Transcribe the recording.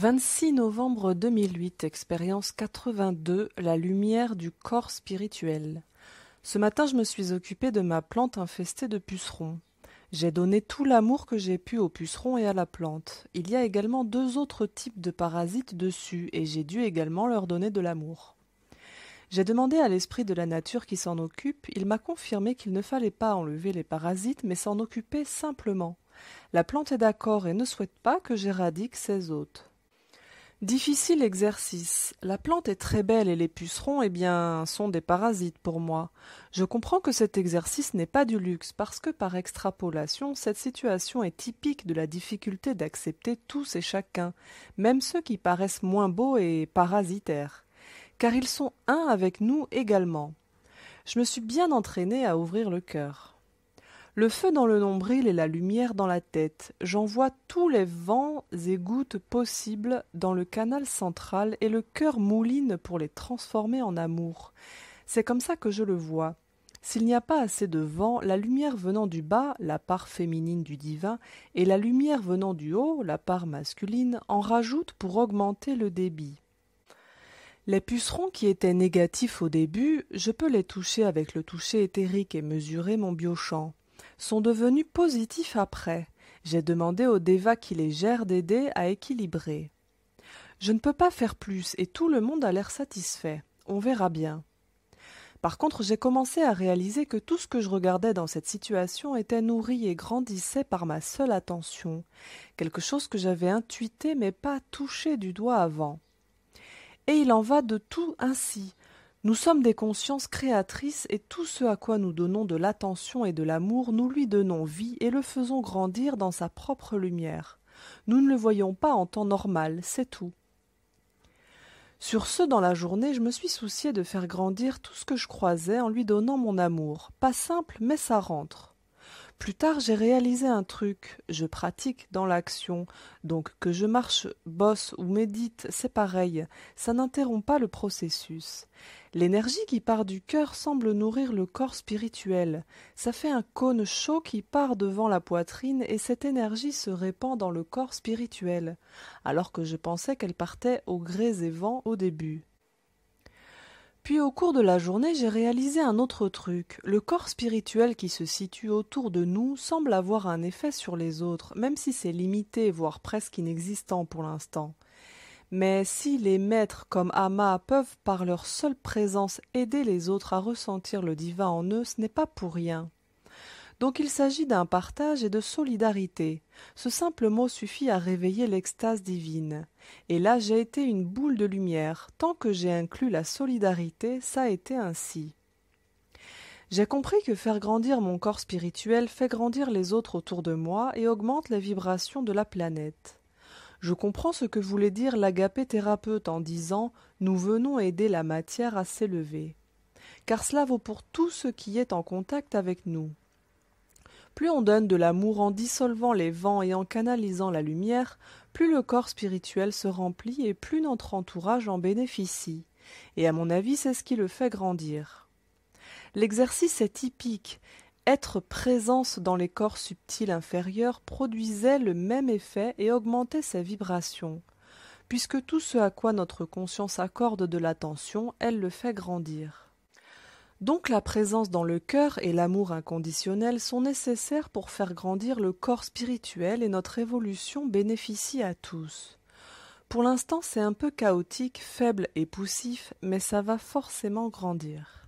26 novembre 2008, expérience 82, la lumière du corps spirituel. Ce matin, je me suis occupée de ma plante infestée de pucerons. J'ai donné tout l'amour que j'ai pu aux pucerons et à la plante. Il y a également deux autres types de parasites dessus et j'ai dû également leur donner de l'amour. J'ai demandé à l'esprit de la nature qui s'en occupe, il m'a confirmé qu'il ne fallait pas enlever les parasites mais s'en occuper simplement. La plante est d'accord et ne souhaite pas que j'éradique ses hôtes. Difficile exercice. La plante est très belle et les pucerons, eh bien, sont des parasites pour moi. Je comprends que cet exercice n'est pas du luxe parce que par extrapolation, cette situation est typique de la difficulté d'accepter tous et chacun, même ceux qui paraissent moins beaux et parasitaires. Car ils sont un avec nous également. Je me suis bien entraîné à ouvrir le cœur le feu dans le nombril et la lumière dans la tête, j'envoie tous les vents et gouttes possibles dans le canal central et le cœur mouline pour les transformer en amour. C'est comme ça que je le vois. S'il n'y a pas assez de vent, la lumière venant du bas, la part féminine du divin, et la lumière venant du haut, la part masculine, en rajoute pour augmenter le débit. Les pucerons qui étaient négatifs au début, je peux les toucher avec le toucher éthérique et mesurer mon biochamp sont devenus positifs après. J'ai demandé aux devas qui les gèrent d'aider à équilibrer. Je ne peux pas faire plus et tout le monde a l'air satisfait. On verra bien. Par contre, j'ai commencé à réaliser que tout ce que je regardais dans cette situation était nourri et grandissait par ma seule attention, quelque chose que j'avais intuité mais pas touché du doigt avant. Et il en va de tout ainsi, nous sommes des consciences créatrices et tout ce à quoi nous donnons de l'attention et de l'amour, nous lui donnons vie et le faisons grandir dans sa propre lumière. Nous ne le voyons pas en temps normal, c'est tout. Sur ce, dans la journée, je me suis soucié de faire grandir tout ce que je croisais en lui donnant mon amour. Pas simple, mais ça rentre. Plus tard, j'ai réalisé un truc. Je pratique dans l'action. Donc, que je marche, bosse ou médite, c'est pareil. Ça n'interrompt pas le processus. L'énergie qui part du cœur semble nourrir le corps spirituel. Ça fait un cône chaud qui part devant la poitrine et cette énergie se répand dans le corps spirituel, alors que je pensais qu'elle partait au gré et vent au début. Puis au cours de la journée, j'ai réalisé un autre truc. Le corps spirituel qui se situe autour de nous semble avoir un effet sur les autres, même si c'est limité, voire presque inexistant pour l'instant. Mais si les maîtres comme Ama peuvent par leur seule présence aider les autres à ressentir le divin en eux, ce n'est pas pour rien. Donc il s'agit d'un partage et de solidarité. Ce simple mot suffit à réveiller l'extase divine. Et là j'ai été une boule de lumière. Tant que j'ai inclus la solidarité, ça a été ainsi. J'ai compris que faire grandir mon corps spirituel fait grandir les autres autour de moi et augmente la vibration de la planète. Je comprends ce que voulait dire l'agapé thérapeute en disant Nous venons aider la matière à s'élever. Car cela vaut pour tout ce qui est en contact avec nous. Plus on donne de l'amour en dissolvant les vents et en canalisant la lumière, plus le corps spirituel se remplit et plus notre entourage en bénéficie. Et à mon avis, c'est ce qui le fait grandir. L'exercice est typique. Être présence dans les corps subtils inférieurs produisait le même effet et augmentait ses vibrations. Puisque tout ce à quoi notre conscience accorde de l'attention, elle le fait grandir. Donc la présence dans le cœur et l'amour inconditionnel sont nécessaires pour faire grandir le corps spirituel et notre évolution bénéficie à tous. Pour l'instant c'est un peu chaotique, faible et poussif, mais ça va forcément grandir.